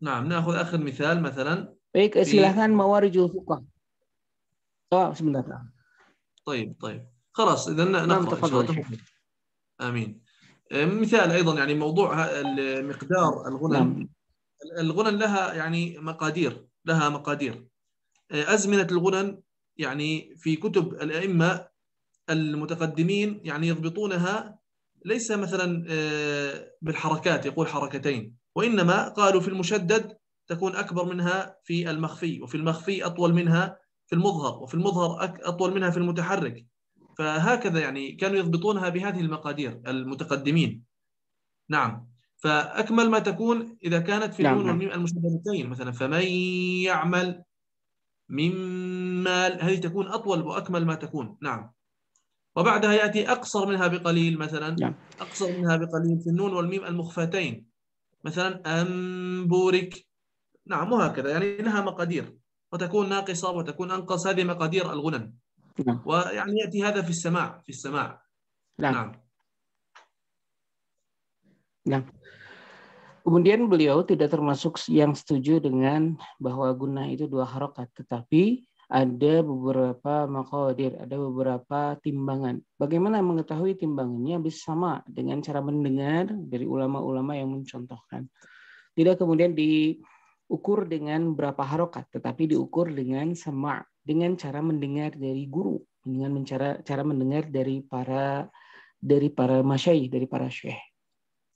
nah aku akhir misal misalnya baik silahkan mawarijul fuqah oh sebentar طيب طيب خلاص اذا نعم، نقرا امين آه، مثال ايضا يعني موضوع مقدار الغنم نعم. الغنم لها يعني مقادير لها مقادير آه، ازمنه الغنم يعني في كتب الائمه المتقدمين يعني يضبطونها ليس مثلا آه، بالحركات يقول حركتين وانما قالوا في المشدد تكون اكبر منها في المخفي وفي المخفي اطول منها في المظهر وفي المظهر اطول منها في المتحرك فهكذا يعني كانوا يضبطونها بهذه المقادير المتقدمين نعم فاكمل ما تكون اذا كانت في نعم، النون نعم. والميم المشددتين مثلا فمن يعمل مما هذه تكون اطول واكمل ما تكون نعم وبعدها ياتي اقصر منها بقليل مثلا نعم. اقصر منها بقليل في النون والميم المخفتين مثلا امبورك نعم وهكذا يعني لها مقادير وتكون ناقصة وتكون أنقص هذه مقادير الغنن ويعني يأتي هذا في السماع في السماع نعم نعم, Kemudian beliau tidak termasuk yang setuju dengan bahwa guna itu dua harokat, tetapi ada beberapa makodir, ada beberapa timbangan. Bagaimana mengetahui timbangannya bisa sama dengan cara mendengar dari ulama-ulama yang mencontohkan. Tidak kemudian di ukur dengan berapa harokat, tetapi diukur dengan sama, dengan cara mendengar dari guru, dengan cara cara mendengar dari para dari para masyaih, dari para syekh.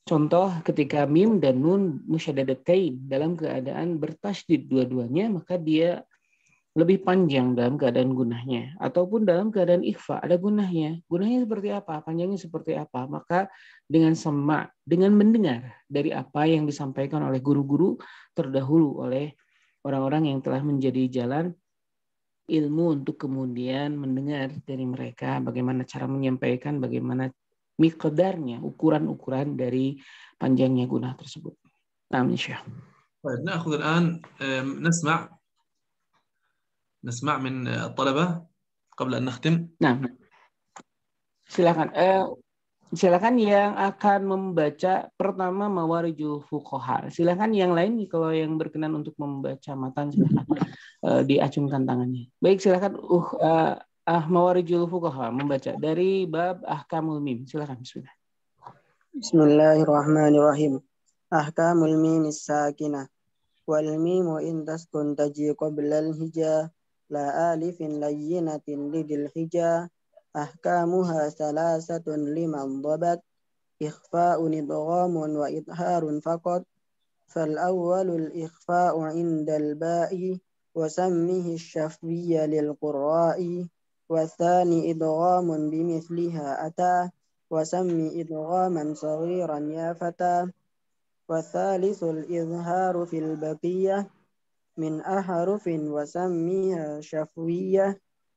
Contoh ketika mim dan nun musyadadatain dalam keadaan bertasdid dua-duanya, maka dia lebih panjang dalam keadaan gunahnya ataupun dalam keadaan ikhfa ada gunahnya gunahnya seperti apa panjangnya seperti apa maka dengan semak dengan mendengar dari apa yang disampaikan oleh guru-guru terdahulu oleh orang-orang yang telah menjadi jalan ilmu untuk kemudian mendengar dari mereka bagaimana cara menyampaikan bagaimana mikodarnya ukuran-ukuran dari panjangnya gunah tersebut. Nah, Insya. Baik, nah, نسمع من الطلبة قبل أن نختم نعم silakan eh, silakan yang akan membaca pertama mawariju fukoha silakan yang lain kalau yang berkenan untuk membaca matan silakan eh, diacungkan tangannya baik silakan uh eh، ah mawarijul fukoha membaca dari bab ahkamul mim silakan bismillah Bismillahirrahmanirrahim ahkamul mim sakinah wal mim in taskun taji qabla al hija لا آلف لينة لذي الحجا أحكامها ثلاثة لمن ضبت إخفاء إضغام وإظهار فقط فالأول الإخفاء عند الباء وسمه الشفي للقراء والثاني إدغام بمثلها أتى وسم إدغاما صغيرا يا فتى والثالث الإظهار في البقية min aharufin wa wasammiha syafwiyah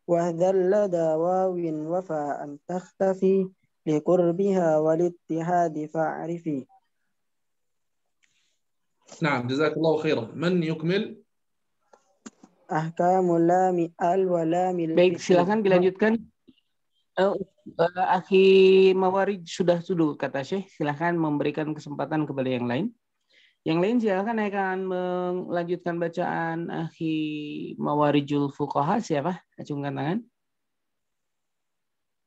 wa dhalla dawawin wa fa'an takhtafi li liqurbiha walittihadi fa'rifi نعم جزاك الله خيرا من يكمل أحكام اللام ال ولام baik silakan dilanjutkan uh, uh, Akhi Mawarij sudah sudut kata Syekh silahkan memberikan kesempatan kepada yang lain yang lain silahkan yang akan melanjutkan bacaan Akhi Mawarijul Fuqaha siapa? Acungkan tangan.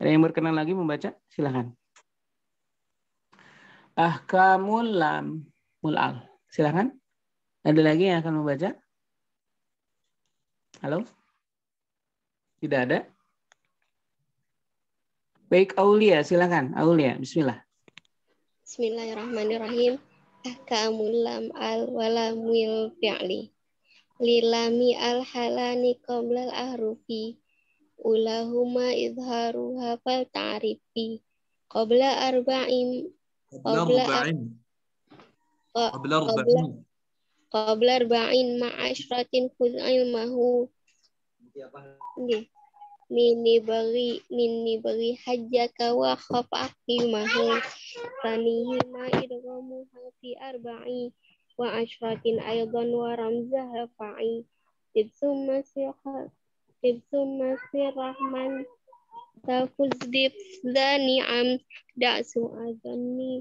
Ada yang berkenan lagi membaca? Silakan. Ahkamul lam mulal. silahkan Ada lagi yang akan membaca? Halo? Tidak ada? Baik Aulia, silahkan Aulia, bismillah. Bismillahirrahmanirrahim tahkamul lam al walamil fi'li lilami al halani qoblal ahrufi ulahuma izharuha fal ta'rifi qabla arba'in qabla arba'in qabla arba'in qabla arba'in ma'asyratin khudh ilmahu mini beri mini beri haja kawa khafaki mahu tanihi ma idgamu fi arba'i wa ashratin aydan wa ramzah rafa'i tibsum masih tibsum masih rahman tafuz bifdani am da'su adani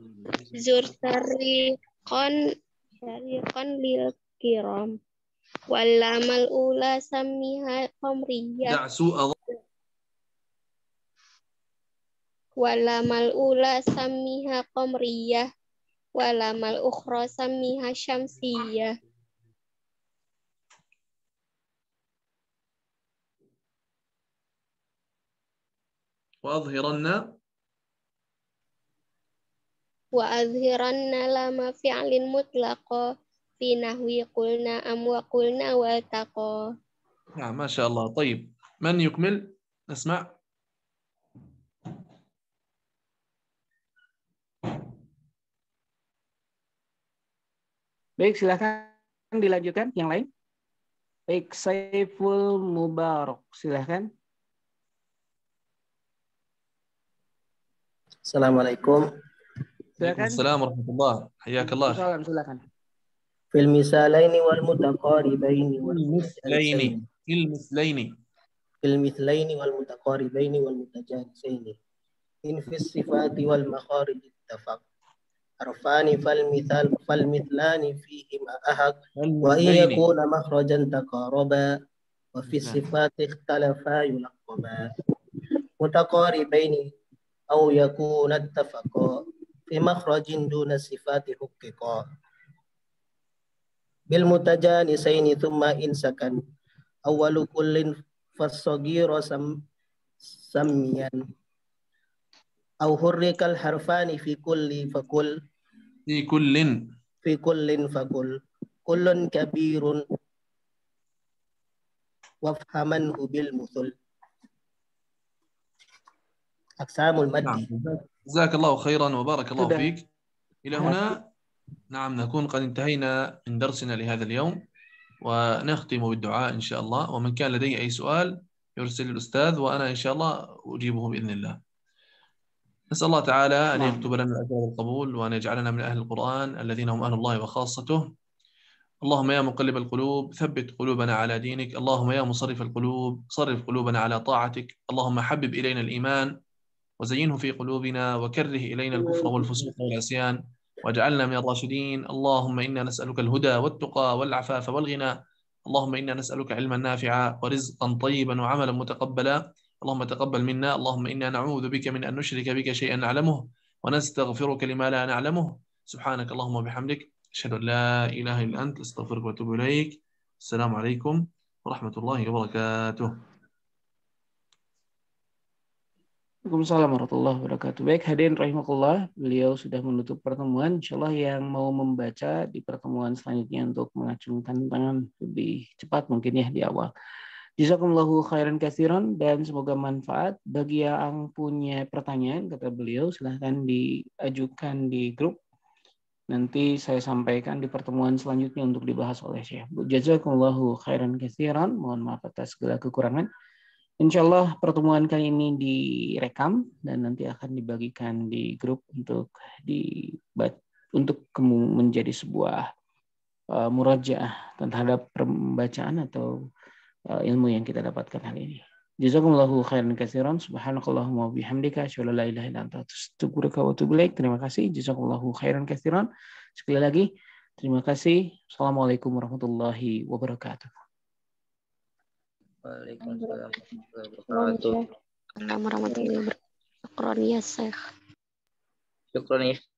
zur tariqan tariqan lil kiram walamal ula samiha qamriyah da'su walamal ula samiha qamriyah walamal ukhra samiha syamsiyah وأظهرن وأظهرن لما فعل مطلق في نحو قلنا أم وقلنا والتقى نعم ما شاء الله طيب من يكمل نسمع Baik, silahkan dilanjutkan yang lain. Baik, Saiful Mubarak, silahkan. Assalamualaikum. Silakan. Assalamualaikum warahmatullahi wabarakatuh. Salam, silakan. Fil misalaini wal mutaqaribaini wal mislaini. Fil mislaini. Fil mislaini wal mutaqaribaini wal mutajanisaini. In fis sifati wal makharij ittafaq harfani fal mithal fal mithlani fihi ma wa in yakuna makhrajan taqaraba wa fi sifati ikhtalafa yulaqaba mutaqaribaini aw yakuna ittafaqa fi makhrajin duna bil mutajanisaini thumma insakan awwalu kullin fasagira sam samyan أو حرك الحرفان في كل فكل في كل في كل فكل كل كبير وافهمنه بالمثل أقسام المد نعم. جزاك الله خيرا وبارك الله فيك إلى هنا نعم نكون قد انتهينا من درسنا لهذا اليوم ونختم بالدعاء إن شاء الله ومن كان لديه أي سؤال يرسل الأستاذ وأنا إن شاء الله أجيبه بإذن الله نسأل الله تعالى أن نعم. يكتب لنا الأجر القبول وأن يجعلنا من أهل القرآن الذين هم أهل الله وخاصته اللهم يا مقلب القلوب ثبت قلوبنا على دينك اللهم يا مصرف القلوب صرف قلوبنا على طاعتك اللهم حبب إلينا الإيمان وزينه في قلوبنا وكره إلينا الكفر والفسوق والعصيان واجعلنا من الراشدين اللهم إنا نسألك الهدى والتقى والعفاف والغنى اللهم إنا نسألك علما نافعا ورزقا طيبا وعملا متقبلا اللهم تقبل منا اللهم إنا نعوذ بك من أن نشرك بك شيئا نعلمه ونستغفرك لما لا نعلمه سبحانك اللهم وبحمدك أشهد أن لا إله إلا أنت استغفرك واتوب إليك السلام عليكم ورحمة الله وبركاته Assalamualaikum warahmatullahi wabarakatuh. Baik, hadirin rahimakullah, beliau sudah menutup pertemuan. Insya Allah yang mau membaca di pertemuan selanjutnya untuk mengacungkan tangan lebih cepat mungkin ya di awal. Jazakumullahu khairan kasiron dan semoga manfaat bagi yang punya pertanyaan kata beliau silahkan diajukan di grup nanti saya sampaikan di pertemuan selanjutnya untuk dibahas oleh saya. Jazakumullahu khairan kasiron mohon maaf atas segala kekurangan. Insya Allah pertemuan kali ini direkam dan nanti akan dibagikan di grup untuk dibat untuk menjadi sebuah uh, murajaah terhadap pembacaan atau Eh, ilmu yang kita dapatkan hari ini. Jazakumullahu khairan katsiran. Subhanakallahumma wa bihamdika asyhadu an la ilaha illa anta astaghfiruka wa atubu ilaik. Terima kasih. Jazakumullahu khairan katsiran. Sekali lagi, terima kasih. Assalamualaikum warahmatullahi wabarakatuh. Waalaikumsalam warahmatullahi wabarakatuh. Syukron ya. ya, Syekh. ya.